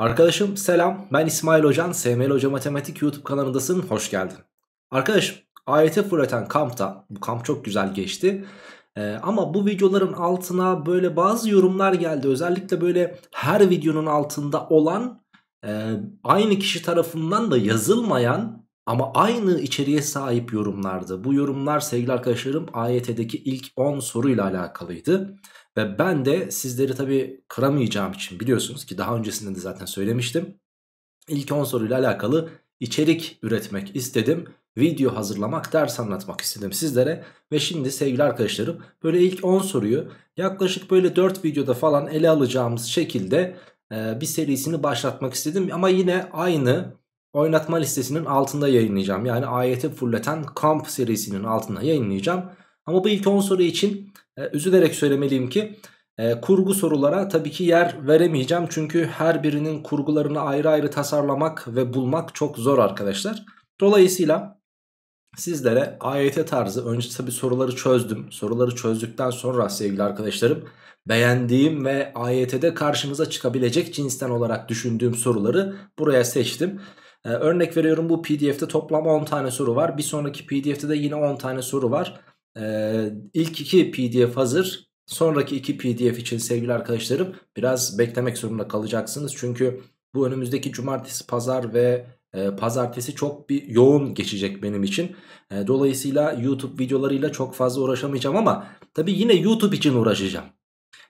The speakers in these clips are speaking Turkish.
Arkadaşım selam ben İsmail Hocan SML Hoca Matematik YouTube kanalındasın hoş geldin. Arkadaşım AYT fırlatan kampta bu kamp çok güzel geçti. Ee, ama bu videoların altına böyle bazı yorumlar geldi. Özellikle böyle her videonun altında olan e, aynı kişi tarafından da yazılmayan ama aynı içeriğe sahip yorumlardı. Bu yorumlar sevgili arkadaşlarım AYT'deki ilk 10 soruyla alakalıydı. Ve ben de sizleri tabii kıramayacağım için biliyorsunuz ki daha öncesinde de zaten söylemiştim. İlk 10 soruyla alakalı içerik üretmek istedim. Video hazırlamak, ders anlatmak istedim sizlere. Ve şimdi sevgili arkadaşlarım böyle ilk 10 soruyu yaklaşık böyle 4 videoda falan ele alacağımız şekilde e, bir serisini başlatmak istedim. Ama yine aynı oynatma listesinin altında yayınlayacağım. Yani ayeti fulleten kamp serisinin altında yayınlayacağım. Ama bu ilk 10 soru için e, üzülerek söylemeliyim ki e, kurgu sorulara tabii ki yer veremeyeceğim. Çünkü her birinin kurgularını ayrı ayrı tasarlamak ve bulmak çok zor arkadaşlar. Dolayısıyla sizlere AYT tarzı önce tabii soruları çözdüm. Soruları çözdükten sonra sevgili arkadaşlarım beğendiğim ve AYT'de karşımıza çıkabilecek cinsten olarak düşündüğüm soruları buraya seçtim. Ee, örnek veriyorum bu pdf'de toplam 10 tane soru var. Bir sonraki pdf'de de yine 10 tane soru var. Ee, ilk iki pdf hazır. Sonraki iki pdf için sevgili arkadaşlarım biraz beklemek zorunda kalacaksınız. Çünkü bu önümüzdeki cumartesi, pazar ve e, pazartesi çok bir yoğun geçecek benim için. E, dolayısıyla YouTube videolarıyla çok fazla uğraşamayacağım ama tabi yine YouTube için uğraşacağım.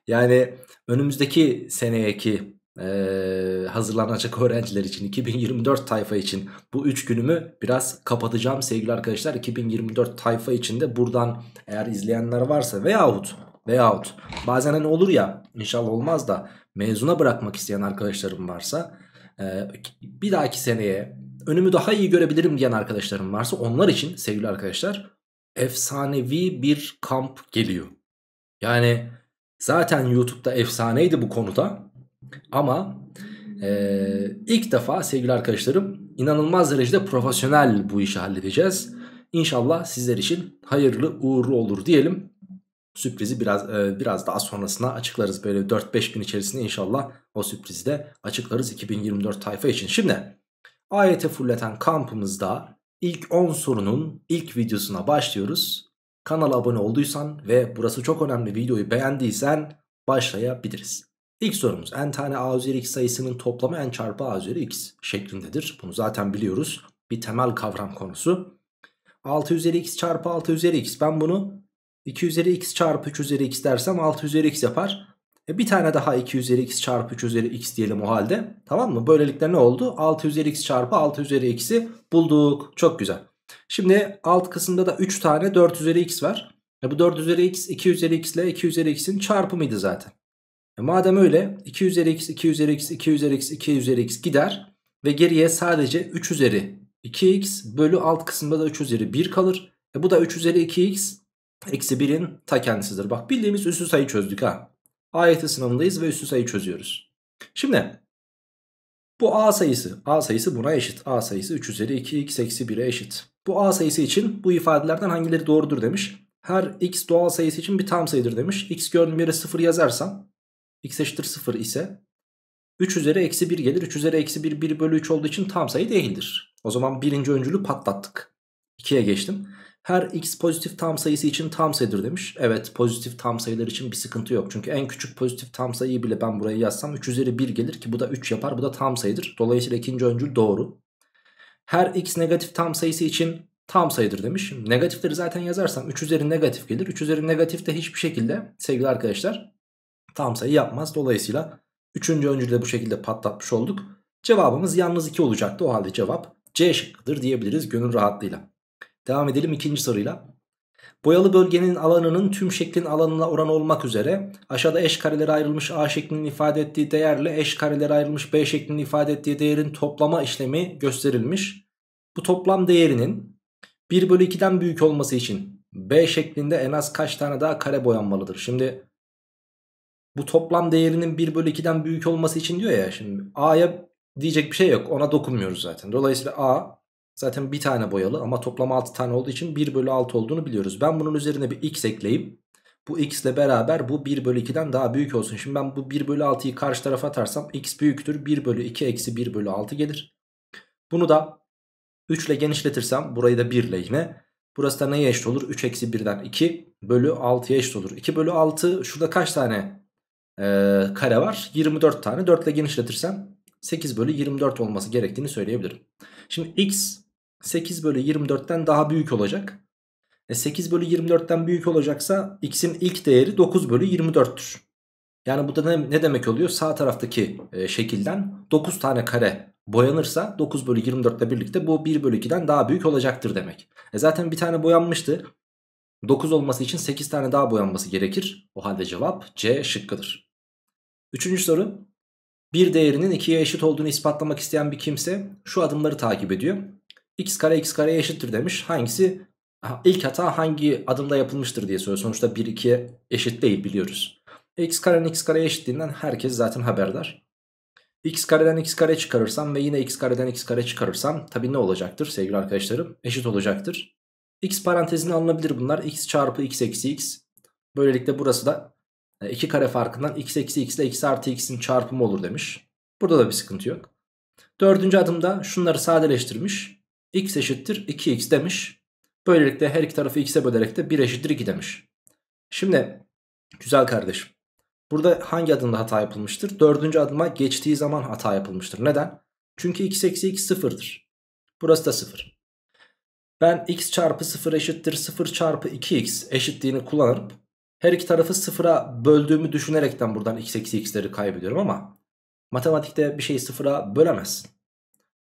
Yani önümüzdeki seneki ee, hazırlanacak öğrenciler için 2024 tayfa için bu 3 günümü biraz kapatacağım sevgili arkadaşlar 2024 tayfa içinde buradan eğer izleyenler varsa veyahut veyahut bazen hani olur ya inşallah olmaz da mezuna bırakmak isteyen arkadaşlarım varsa e, bir dahaki seneye önümü daha iyi görebilirim diyen arkadaşlarım varsa onlar için sevgili arkadaşlar efsanevi bir kamp geliyor yani zaten YouTube'da efsaneydi bu konuda ama e, ilk defa sevgili arkadaşlarım inanılmaz derecede profesyonel bu işi halledeceğiz. İnşallah sizler için hayırlı uğurlu olur diyelim. Sürprizi biraz e, biraz daha sonrasına açıklarız. Böyle 4-5 gün içerisinde inşallah o sürprizi de açıklarız 2024 tayfa için. Şimdi AYT fulleten kampımızda ilk 10 sorunun ilk videosuna başlıyoruz. Kanala abone olduysan ve burası çok önemli videoyu beğendiysen başlayabiliriz. İlk sorumuz n tane a üzeri x sayısının toplamı n çarpı a üzeri x şeklindedir. Bunu zaten biliyoruz. Bir temel kavram konusu. 6 üzeri x çarpı 6 üzeri x. Ben bunu 2 üzeri x çarpı 3 üzeri x dersem 6 üzeri x yapar. E bir tane daha 2 üzeri x çarpı 3 üzeri x diyelim o halde. Tamam mı? Böylelikle ne oldu? 6 üzeri x çarpı 6 üzeri x'i bulduk. Çok güzel. Şimdi alt kısımda da 3 tane 4 üzeri x var. E bu 4 üzeri x 2 üzeri x ile 2 üzeri x'in çarpımıydı zaten. E, madem öyle 2 üzeri x, 2 üzeri x, 2 üzeri x, 2 üzeri x gider. Ve geriye sadece 3 üzeri 2x bölü alt kısımda da 3 üzeri 1 kalır. E bu da 3 üzeri 2x eksi 1'in ta kendisidir. Bak bildiğimiz üssü sayı çözdük ha. AYT sınavındayız ve üssü sayı çözüyoruz. Şimdi bu a sayısı. A sayısı buna eşit. A sayısı 3 üzeri 2x eksi 1'e eşit. Bu a sayısı için bu ifadelerden hangileri doğrudur demiş. Her x doğal sayısı için bir tam sayıdır demiş. X görünüm yere 0 yazarsam x eşittir 0 ise 3 üzeri eksi 1 gelir. 3 üzeri eksi 1 1 bölü 3 olduğu için tam sayı değildir. O zaman birinci öncülü patlattık. 2'ye geçtim. Her x pozitif tam sayısı için tam sayıdır demiş. Evet pozitif tam sayılar için bir sıkıntı yok. Çünkü en küçük pozitif tam sayıyı bile ben buraya yazsam 3 üzeri 1 gelir ki bu da 3 yapar. Bu da tam sayıdır. Dolayısıyla ikinci öncül doğru. Her x negatif tam sayısı için tam sayıdır demiş. Negatifleri zaten yazarsam 3 üzeri negatif gelir. 3 üzeri negatif de hiçbir şekilde sevgili arkadaşlar tam sayı yapmaz. Dolayısıyla 3. öncülü de bu şekilde patlatmış olduk. Cevabımız yalnız 2 olacaktı. O halde cevap C şıkkıdır diyebiliriz gönül rahatlığıyla. Devam edelim ikinci soruyla. Boyalı bölgenin alanının tüm şeklin alanına oran olmak üzere aşağıda eş karelere ayrılmış A şeklinin ifade ettiği değerle eş karelere ayrılmış B şeklinin ifade ettiği değerin toplama işlemi gösterilmiş. Bu toplam değerinin 1 bölü 2'den büyük olması için B şeklinde en az kaç tane daha kare boyanmalıdır? Şimdi bu toplam değerinin 1 bölü 2'den büyük olması için diyor ya şimdi A'ya diyecek bir şey yok ona dokunmuyoruz zaten. Dolayısıyla A zaten bir tane boyalı ama toplam 6 tane olduğu için 1 bölü 6 olduğunu biliyoruz. Ben bunun üzerine bir x ekleyip bu x ile beraber bu 1 bölü 2'den daha büyük olsun. Şimdi ben bu 1 bölü 6'yı karşı tarafa atarsam x büyüktür 1 bölü 2 eksi 1 bölü 6 gelir. Bunu da 3 ile genişletirsem burayı da 1 ile yine burası da neye eşit olur? 3 eksi 1'den 2 bölü 6'ya eşit olur. 2 bölü 6 şurada kaç tane ee, kare var. 24 tane 4 ile genişletirsem 8 bölü 24 olması gerektiğini söyleyebilirim. Şimdi x 8 bölü 24'ten daha büyük olacak. E 8 bölü 24'ten büyük olacaksa x'in ilk değeri 9 bölü 24'tür. Yani bu da ne, ne demek oluyor? Sağ taraftaki e, şekilden 9 tane kare boyanırsa 9 bölü 24 ile birlikte bu 1 bölü 2'den daha büyük olacaktır demek. E zaten bir tane boyanmıştı. 9 olması için 8 tane daha boyanması gerekir. O halde cevap C şıkkıdır. Üçüncü soru. Bir değerinin 2'ye eşit olduğunu ispatlamak isteyen bir kimse şu adımları takip ediyor. x kare x kareye eşittir demiş. Hangisi ilk hata hangi adımda yapılmıştır diye soruyor. Sonuçta 1 2'ye eşit değil biliyoruz. x karenin x kareye eşitliğinden herkes zaten haberdar. x kareden x kare çıkarırsam ve yine x kareden x kare çıkarırsam tabi ne olacaktır sevgili arkadaşlarım? Eşit olacaktır. x parantezine alınabilir bunlar. x çarpı x eksi x. Böylelikle burası da 2 e, kare farkından x eksi x ile x artı x'in çarpımı olur demiş. Burada da bir sıkıntı yok. Dördüncü adımda şunları sadeleştirmiş. x eşittir 2x demiş. Böylelikle her iki tarafı x'e bölerek de 1 eşittir 2 demiş. Şimdi güzel kardeşim. Burada hangi adımda hata yapılmıştır? Dördüncü adıma geçtiği zaman hata yapılmıştır. Neden? Çünkü x eksi x sıfırdır. Burası da sıfır. Ben x çarpı 0 eşittir 0 çarpı 2x eşitliğini kullanıp her iki tarafı sıfıra böldüğümü düşünerekten buradan x eksi x'leri kaybediyorum ama matematikte bir şeyi sıfıra bölemezsin.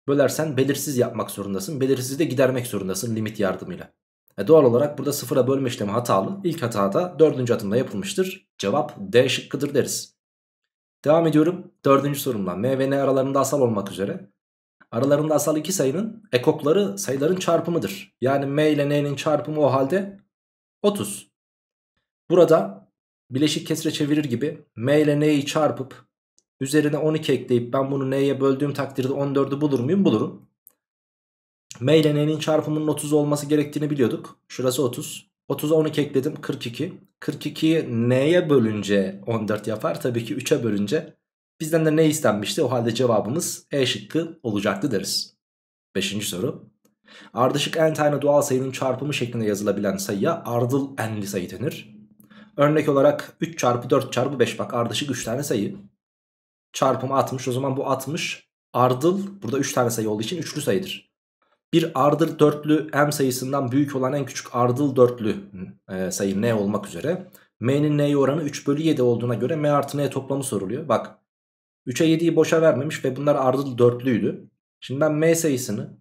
Bölersen belirsiz yapmak zorundasın. Belirsizi de gidermek zorundasın limit yardımıyla. E doğal olarak burada sıfıra bölme işlemi hatalı. İlk hata da dördüncü adımda yapılmıştır. Cevap D şıkkıdır deriz. Devam ediyorum. Dördüncü sorumla. M ve N aralarında asal olmak üzere. Aralarında asal iki sayının ekokları sayıların çarpımıdır. Yani M ile N'nin çarpımı o halde 30. Burada bileşik kesre çevirir gibi m ile n'yi çarpıp üzerine 12 ekleyip ben bunu n'ye böldüğüm takdirde 14'ü bulur muyum? Bulurum. m ile n'nin çarpımının 30 olması gerektiğini biliyorduk. Şurası 30. 30'a 12 ekledim 42. 42'yi n'ye bölünce 14 yapar. Tabii ki 3'e bölünce bizden de ne istenmişti? O halde cevabımız E şıkkı olacaktı deriz. Beşinci soru. Ardışık n tane doğal sayının çarpımı şeklinde yazılabilen sayıya ardıl n'li sayı denir. Örnek olarak 3 çarpı 4 çarpı 5 bak ardışık 3 tane sayı. çarpım 60 o zaman bu 60 ardıl burada 3 tane sayı olduğu için üçlü sayıdır. Bir ardıl dörtlü m sayısından büyük olan en küçük ardıl dörtlü e, sayı n olmak üzere. m'nin n'ye oranı 3 bölü 7 olduğuna göre m artı n toplamı soruluyor. Bak 3'e 7'yi boşa vermemiş ve bunlar ardıl dörtlüydü. Şimdi ben m sayısını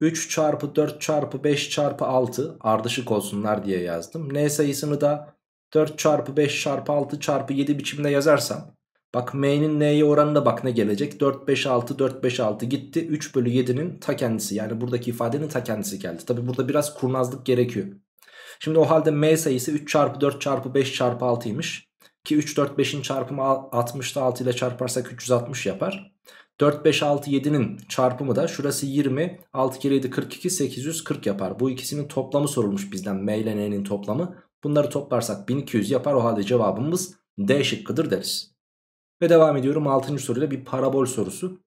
3 çarpı 4 çarpı 5 çarpı 6 ardışık olsunlar diye yazdım. n sayısını da 4 çarpı 5 çarpı 6 çarpı 7 biçimde yazarsam bak m'nin n'ye oranına bak ne gelecek 4 5 6 4 5 6 gitti 3 bölü 7'nin ta kendisi yani buradaki ifadenin ta kendisi geldi tabi burada biraz kurnazlık gerekiyor şimdi o halde m sayısı 3 çarpı 4 çarpı 5 çarpı 6'ymış ki 3 4 5'in çarpımı 60'da 6 ile çarparsak 360 yapar 4 5 6 7'nin çarpımı da şurası 20 6 kere 7 42 840 yapar bu ikisinin toplamı sorulmuş bizden m ile n'nin toplamı Bunları toplarsak 1200 yapar. O halde cevabımız D şıkkıdır deriz. Ve devam ediyorum 6. soruyla bir parabol sorusu.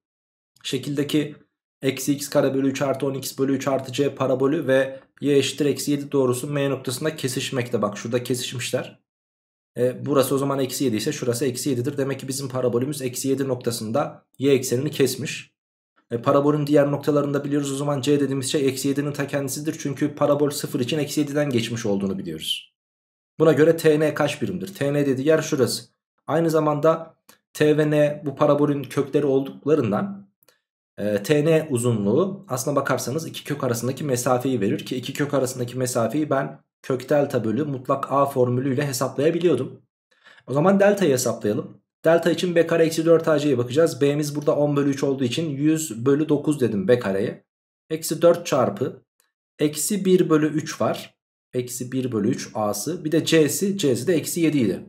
Şekildeki eksi x kare bölü 3 artı 10x bölü 3 artı c parabolü ve y eşittir eksi 7 doğrusu m noktasında kesişmekte. Bak şurada kesişmişler. E, burası o zaman eksi 7 ise şurası eksi 7'dir. Demek ki bizim parabolümüz eksi 7 noktasında y eksenini kesmiş. E, parabolün diğer noktalarında biliyoruz o zaman c dediğimiz şey eksi 7'nin ta kendisidir. Çünkü parabol 0 için eksi 7'den geçmiş olduğunu biliyoruz. Buna göre tn kaç birimdir? tn dediği yer şurası. Aynı zamanda TVN bu parabolün kökleri olduklarından e, tn uzunluğu aslına bakarsanız iki kök arasındaki mesafeyi verir ki iki kök arasındaki mesafeyi ben kök delta bölü mutlak a formülüyle hesaplayabiliyordum. O zaman delta'yı hesaplayalım. Delta için b kare eksi 4 ac'ye bakacağız. b'miz burada 10 bölü 3 olduğu için 100 bölü 9 dedim b kareye. Eksi 4 çarpı eksi 1 bölü 3 var. Eksi 1 bölü 3 A'sı. Bir de C'si. C'si de eksi 7 idi.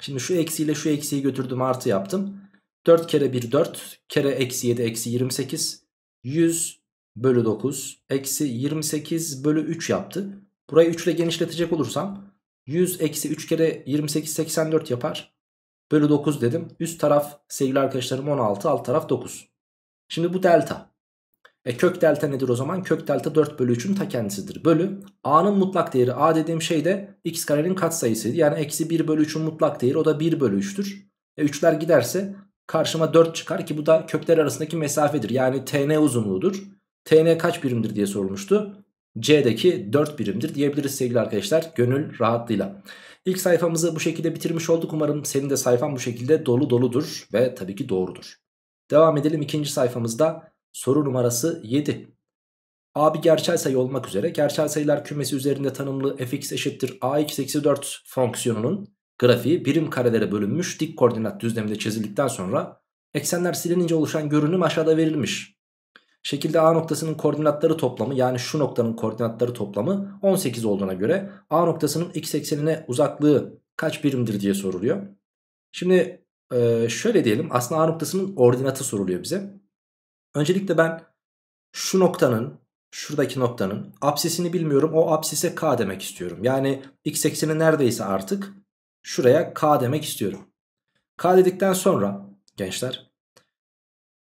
Şimdi şu eksiyle şu eksiyi götürdüm artı yaptım. 4 kere 1 4 kere eksi 7 eksi 28 100 bölü 9 eksi 28 bölü 3 yaptı. Burayı 3 ile genişletecek olursam 100 eksi 3 kere 28 84 yapar. Bölü 9 dedim. Üst taraf sevgili arkadaşlarım 16 alt taraf 9. Şimdi bu delta. E kök delta nedir o zaman? Kök delta 4 bölü 3'ün ta kendisidir. Bölü a'nın mutlak değeri a dediğim şey de x karenin kat sayısıydı Yani eksi 1 bölü 3'ün mutlak değeri o da 1 bölü 3'tür. E 3'ler giderse karşıma 4 çıkar ki bu da kökler arasındaki mesafedir. Yani tn uzunluğudur. tn kaç birimdir diye sorulmuştu. C'deki 4 birimdir diyebiliriz sevgili arkadaşlar gönül rahatlığıyla. İlk sayfamızı bu şekilde bitirmiş olduk. Umarım senin de sayfan bu şekilde dolu doludur ve tabii ki doğrudur. Devam edelim ikinci sayfamızda Soru numarası 7. A bir gerçel sayı olmak üzere gerçel sayılar kümesi üzerinde tanımlı fx eşittir ax eksi 4 fonksiyonunun grafiği birim karelere bölünmüş dik koordinat düzleminde çizildikten sonra eksenler silinince oluşan görünüm aşağıda verilmiş. Şekilde A noktasının koordinatları toplamı yani şu noktanın koordinatları toplamı 18 olduğuna göre A noktasının x eksenine uzaklığı kaç birimdir diye soruluyor. Şimdi şöyle diyelim aslında A noktasının ordinatı soruluyor bize. Öncelikle ben şu noktanın şuradaki noktanın apsisini bilmiyorum. O apsise k demek istiyorum. Yani x ekseni neredeyse artık şuraya k demek istiyorum. k dedikten sonra gençler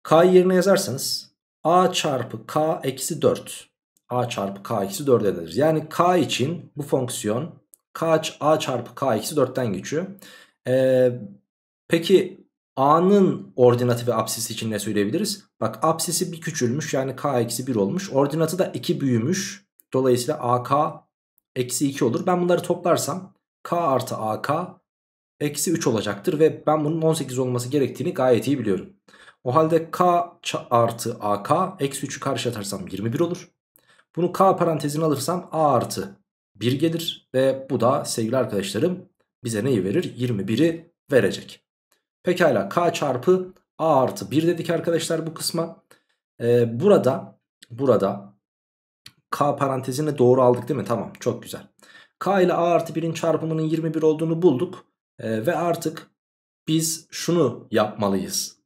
k yerine yazarsanız a çarpı k eksi 4 a çarpı k eksi 4 ederiz. Yani k için bu fonksiyon k, a çarpı k eksi 4'ten geçiyor. Ee, peki A'nın ordinatı ve apsisi için ne söyleyebiliriz? Bak apsisi bir küçülmüş yani K-1 olmuş. Ordinatı da 2 büyümüş. Dolayısıyla AK eksi 2 olur. Ben bunları toplarsam K artı AK eksi 3 olacaktır. Ve ben bunun 18 olması gerektiğini gayet iyi biliyorum. O halde K artı AK eksi 3'ü karşıya 21 olur. Bunu K parantezine alırsam A artı 1 gelir. Ve bu da sevgili arkadaşlarım bize neyi verir? 21'i verecek. Pekala k çarpı a artı 1 dedik arkadaşlar bu kısma. Ee, burada burada k parantezini doğru aldık değil mi? Tamam çok güzel. k ile a artı 1'in çarpımının 21 olduğunu bulduk. Ee, ve artık biz şunu yapmalıyız.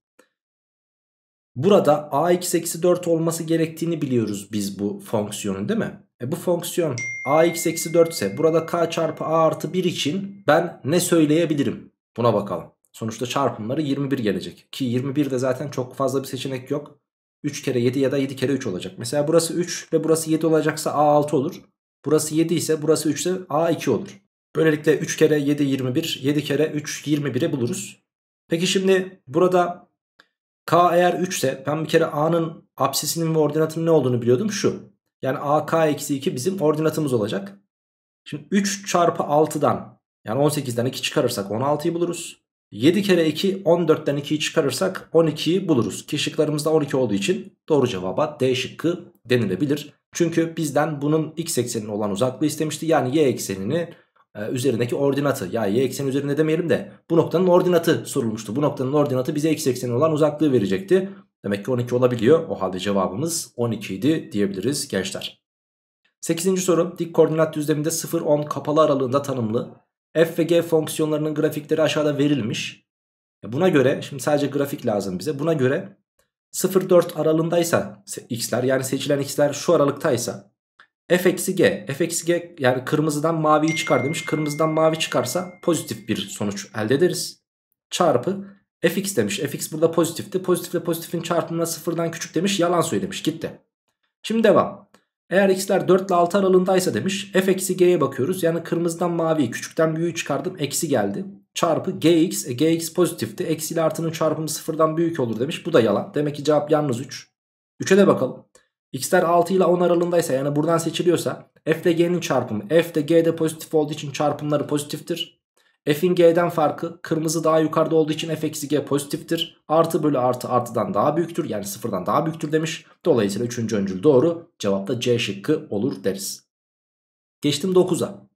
Burada a ax eksi 4 olması gerektiğini biliyoruz biz bu fonksiyonun değil mi? E bu fonksiyon ax eksi 4 ise burada k çarpı a artı 1 için ben ne söyleyebilirim? Buna bakalım. Sonuçta çarpımları 21 gelecek. Ki 21'de zaten çok fazla bir seçenek yok. 3 kere 7 ya da 7 kere 3 olacak. Mesela burası 3 ve burası 7 olacaksa A6 olur. Burası 7 ise burası 3 ise A2 olur. Böylelikle 3 kere 7 21, 7 kere 3 21'i buluruz. Peki şimdi burada K eğer 3 ise ben bir kere A'nın absisinin ve ordinatının ne olduğunu biliyordum şu. Yani AK-2 bizim ordinatımız olacak. Şimdi 3 çarpı 6'dan yani 18'den 2 çıkarırsak 16'yı buluruz. 7 kere 2 14'ten 2'yi çıkarırsak 12'yi buluruz. Ki şıklarımızda 12 olduğu için doğru cevaba D şıkkı denilebilir. Çünkü bizden bunun x eksenine olan uzaklığı istemişti. Yani y eksenini e, üzerindeki ordinatı ya y ekseni üzerinde demeyelim de bu noktanın ordinatı sorulmuştu. Bu noktanın ordinatı bize x eksenine olan uzaklığı verecekti. Demek ki 12 olabiliyor. O halde cevabımız 12 idi diyebiliriz gençler. 8. soru dik koordinat düzleminde 0-10 kapalı aralığında tanımlı f ve g fonksiyonlarının grafikleri aşağıda verilmiş. Buna göre şimdi sadece grafik lazım bize. Buna göre 0-4 aralığındaysa x'ler yani seçilen x'ler şu aralıktaysa f eksi g. f eksi g yani kırmızıdan maviyi çıkar demiş. Kırmızıdan mavi çıkarsa pozitif bir sonuç elde ederiz. Çarpı fx demiş. fx burada pozitifti. Pozitifle pozitifin çarpımına sıfırdan küçük demiş. Yalan söylemiş. Gitti. Şimdi devam. Eğer x'ler 4 ile 6 aralığındaysa demiş. f eksi g'ye bakıyoruz. Yani kırmızıdan maviyi küçükten büyüğü çıkardım. Eksi geldi. Çarpı gx. E, gx pozitifti. Eksi ile artının çarpımı sıfırdan büyük olur demiş. Bu da yalan. Demek ki cevap yalnız 3. 3'e de bakalım. x'ler 6 ile 10 aralığındaysa yani buradan seçiliyorsa f ile g'nin çarpımı. f de g de pozitif olduğu için çarpımları pozitiftir. F'in G'den farkı kırmızı daha yukarıda olduğu için F eksi G pozitiftir. Artı bölü artı artıdan daha büyüktür. Yani sıfırdan daha büyüktür demiş. Dolayısıyla üçüncü öncül doğru. Cevapta C şıkkı olur deriz. Geçtim 9'a.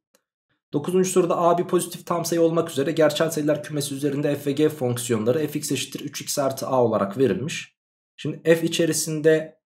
9. soruda a bir pozitif tam sayı olmak üzere gerçel sayılar kümesi üzerinde f ve g fonksiyonları fx eşittir 3x artı a olarak verilmiş. Şimdi f içerisinde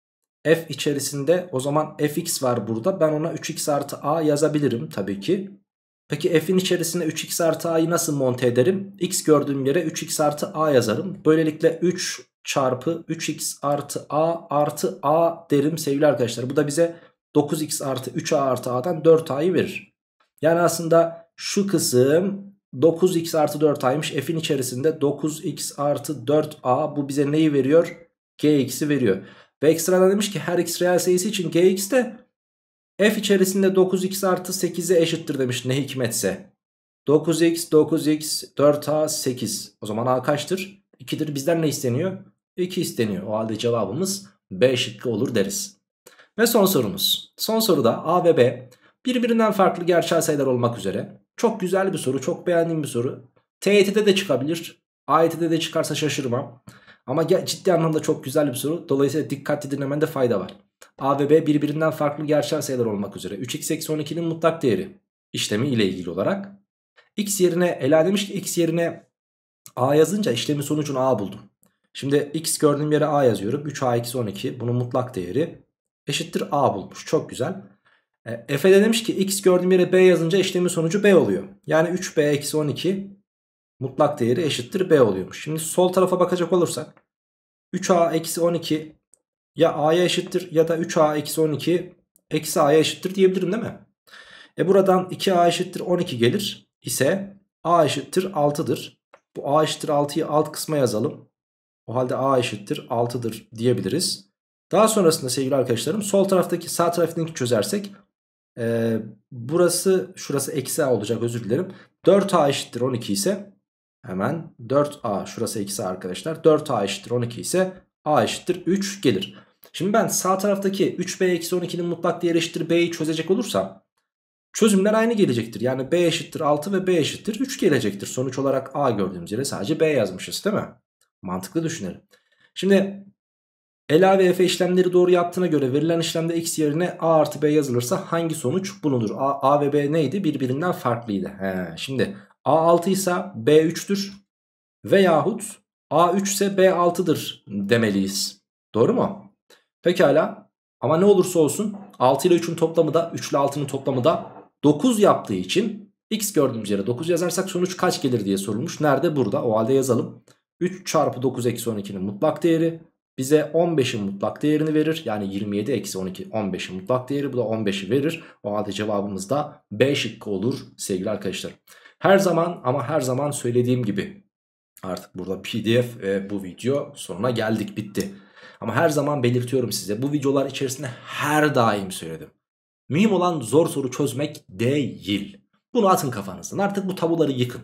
f içerisinde o zaman fx var burada ben ona 3x artı a yazabilirim tabii ki. Peki f'in içerisine 3x artı a'yı nasıl monte ederim? x gördüğüm yere 3x artı a yazarım. Böylelikle 3 çarpı 3x artı a artı a derim sevgili arkadaşlar. Bu da bize 9x artı 3a artı a'dan 4a'yı verir. Yani aslında şu kısım 9x artı 4a'ymış. f'in içerisinde 9x artı 4a bu bize neyi veriyor? gx'i veriyor. Ve ekstradan demiş ki her x reel sayısı için gx de F içerisinde 9x artı 8'e eşittir demiş ne hikmetse. 9x 9x 4a 8. O zaman a kaçtır? 2'dir. Bizden ne isteniyor? 2 isteniyor. O halde cevabımız B şıkkı olur deriz. Ve son sorumuz. Son soruda A ve B birbirinden farklı gerçel sayılar olmak üzere. Çok güzel bir soru. Çok beğendiğim bir soru. TYT'de e de çıkabilir. AYT'de e de çıkarsa şaşırmam. Ama ciddi anlamda çok güzel bir soru. Dolayısıyla dikkatli dinlemende fayda var. A ve B birbirinden farklı gerçel sayılar olmak üzere 3x eksi 12'nin mutlak değeri işlemi ile ilgili olarak. X yerine Ela demiş ki X yerine A yazınca işlemin sonucunu A buldum. Şimdi X gördüğüm yere A yazıyorum. 3A eksi 12 bunun mutlak değeri eşittir A bulmuş. Çok güzel. E, Efe de demiş ki X gördüğüm yere B yazınca işlemin sonucu B oluyor. Yani 3B eksi 12 mutlak değeri eşittir B oluyormuş. Şimdi sol tarafa bakacak olursak 3A 12 ya a'ya eşittir ya da 3a eksi 12 eksi a'ya eşittir diyebilirim değil mi? E buradan 2a eşittir 12 gelir ise a eşittir 6'dır. Bu a eşittir 6'yı alt kısma yazalım. O halde a eşittir 6'dır diyebiliriz. Daha sonrasında sevgili arkadaşlarım sol taraftaki sağ tarafındaki çözersek e, burası şurası eksi a olacak özür dilerim. 4a eşittir 12 ise hemen 4a şurası eksi a arkadaşlar. 4a eşittir 12 ise A eşittir 3 gelir. Şimdi ben sağ taraftaki 3B-12'nin eksi mutlak değeri eşittir B'yi çözecek olursam çözümler aynı gelecektir. Yani B eşittir 6 ve B eşittir 3 gelecektir. Sonuç olarak A gördüğümüz yere sadece B yazmışız değil mi? Mantıklı düşünelim. Şimdi Ela ve F işlemleri doğru yaptığına göre verilen işlemde x yerine a artı b yazılırsa hangi sonuç bulunur? A, a ve b neydi? Birbirinden farklıydı. He, şimdi a 6 ise b 3'tür. Veyahut A3 ise B6'dır demeliyiz. Doğru mu? Pekala. Ama ne olursa olsun 6 ile 3'ün toplamı da 3 ile 6'nın toplamı da 9 yaptığı için x gördüğümüz yere 9 yazarsak sonuç kaç gelir diye sorulmuş. Nerede? Burada. O halde yazalım. 3 çarpı 9 eksi 12'nin mutlak değeri bize 15'in mutlak değerini verir. Yani 27 eksi 12 15'in mutlak değeri bu da 15'i verir. O halde cevabımız da B şıkkı olur sevgili arkadaşlar. Her zaman ama her zaman söylediğim gibi Artık burada pdf ve bu video sonuna geldik bitti. Ama her zaman belirtiyorum size bu videolar içerisinde her daim söyledim. Mühim olan zor soru çözmek değil. Bunu atın kafanızdan artık bu tabuları yıkın.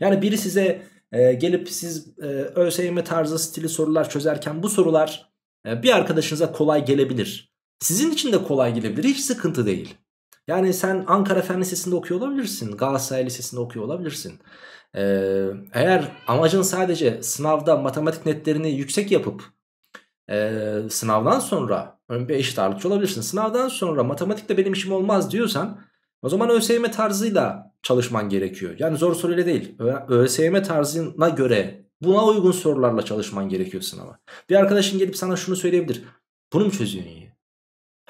Yani biri size e, gelip siz e, ÖSYM tarzı stili sorular çözerken bu sorular e, bir arkadaşınıza kolay gelebilir. Sizin için de kolay gelebilir hiç sıkıntı değil. Yani sen Ankara Fen Lisesi'nde okuyor olabilirsin. Galatasaray Lisesi'nde okuyor olabilirsin. Ee, eğer amacın sadece sınavda matematik netlerini yüksek yapıp e, sınavdan sonra bir eşit ağırlıkçı olabilirsin. Sınavdan sonra matematikte benim işim olmaz diyorsan o zaman ÖSYM tarzıyla çalışman gerekiyor. Yani zor soruyla değil. ÖSYM tarzına göre buna uygun sorularla çalışman gerekiyor sınava. Bir arkadaşın gelip sana şunu söyleyebilir. Bunu mu çözüyorsun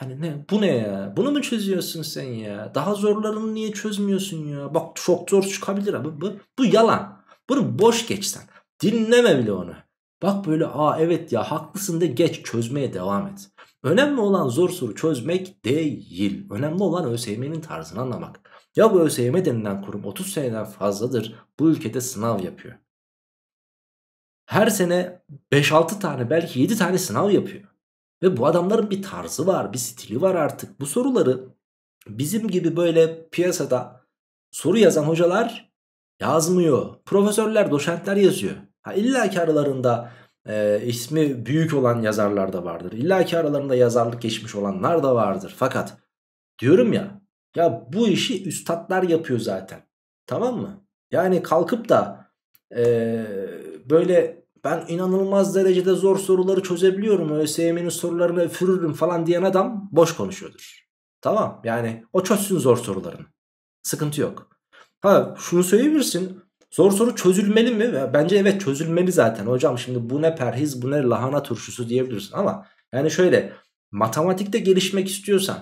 Hani ne bu ne ya? Bunu mu çözüyorsun sen ya? Daha zorlarını niye çözmüyorsun ya? Bak çok zor çıkabilir abi. Bu, bu, yalan. Bunu boş geç sen. Dinleme bile onu. Bak böyle aa evet ya haklısın de geç çözmeye devam et. Önemli olan zor soru çözmek değil. Önemli olan ÖSYM'nin tarzını anlamak. Ya bu ÖSYM denilen kurum 30 seneden fazladır bu ülkede sınav yapıyor. Her sene 5-6 tane belki 7 tane sınav yapıyor. Ve bu adamların bir tarzı var, bir stili var artık. Bu soruları bizim gibi böyle piyasada soru yazan hocalar yazmıyor. Profesörler, doşentler yazıyor. Ha, illa ki aralarında e, ismi büyük olan yazarlar da vardır. İlla ki aralarında yazarlık geçmiş olanlar da vardır. Fakat diyorum ya, ya bu işi üstadlar yapıyor zaten. Tamam mı? Yani kalkıp da e, böyle ben inanılmaz derecede zor soruları çözebiliyorum. ÖSYM'nin sorularını fürürüm falan diyen adam boş konuşuyordur. Tamam yani o çözsün zor sorularını. Sıkıntı yok. Ha şunu söyleyebilirsin. Zor soru çözülmeli mi? Bence evet çözülmeli zaten. Hocam şimdi bu ne perhiz bu ne lahana turşusu diyebilirsin ama yani şöyle matematikte gelişmek istiyorsan,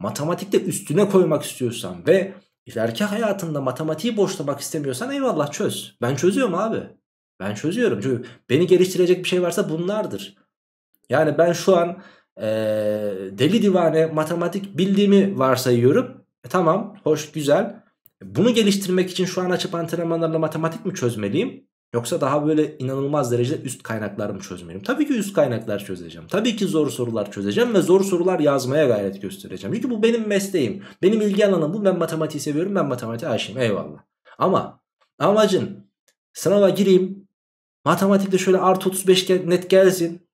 matematikte üstüne koymak istiyorsan ve ileriki hayatında matematiği boşlamak istemiyorsan eyvallah çöz. Ben çözüyorum abi. Ben çözüyorum. Çünkü beni geliştirecek bir şey varsa bunlardır. Yani ben şu an e, deli divane matematik bildiğimi varsayıyorum. E, tamam, hoş, güzel. Bunu geliştirmek için şu an açıp antrenmanlarla matematik mi çözmeliyim? Yoksa daha böyle inanılmaz derecede üst kaynaklar mı çözmeliyim? Tabii ki üst kaynaklar çözeceğim. Tabii ki zor sorular çözeceğim ve zor sorular yazmaya gayret göstereceğim. Çünkü bu benim mesleğim. Benim ilgi alanım bu. Ben matematiği seviyorum. Ben matematiğe aşığım. Eyvallah. Ama amacın sınava gireyim. Matematikte şöyle artı 35 net gelsin.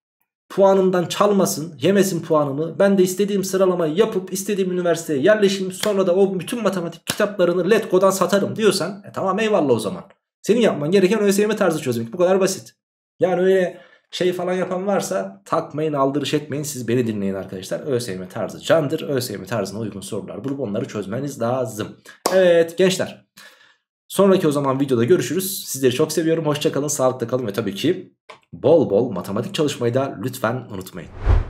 Puanımdan çalmasın. Yemesin puanımı. Ben de istediğim sıralamayı yapıp istediğim üniversiteye yerleşeyim. Sonra da o bütün matematik kitaplarını Letgo'dan satarım diyorsan. E tamam eyvallah o zaman. Senin yapman gereken ÖSYM tarzı çözmek. Bu kadar basit. Yani öyle şey falan yapan varsa takmayın aldırış etmeyin siz beni dinleyin arkadaşlar. ÖSYM tarzı candır. ÖSYM tarzına uygun sorular bulup onları çözmeniz lazım. Evet gençler. Sonraki o zaman videoda görüşürüz. Sizleri çok seviyorum. Hoşçakalın, sağlıkla kalın ve tabii ki bol bol matematik çalışmayı da lütfen unutmayın.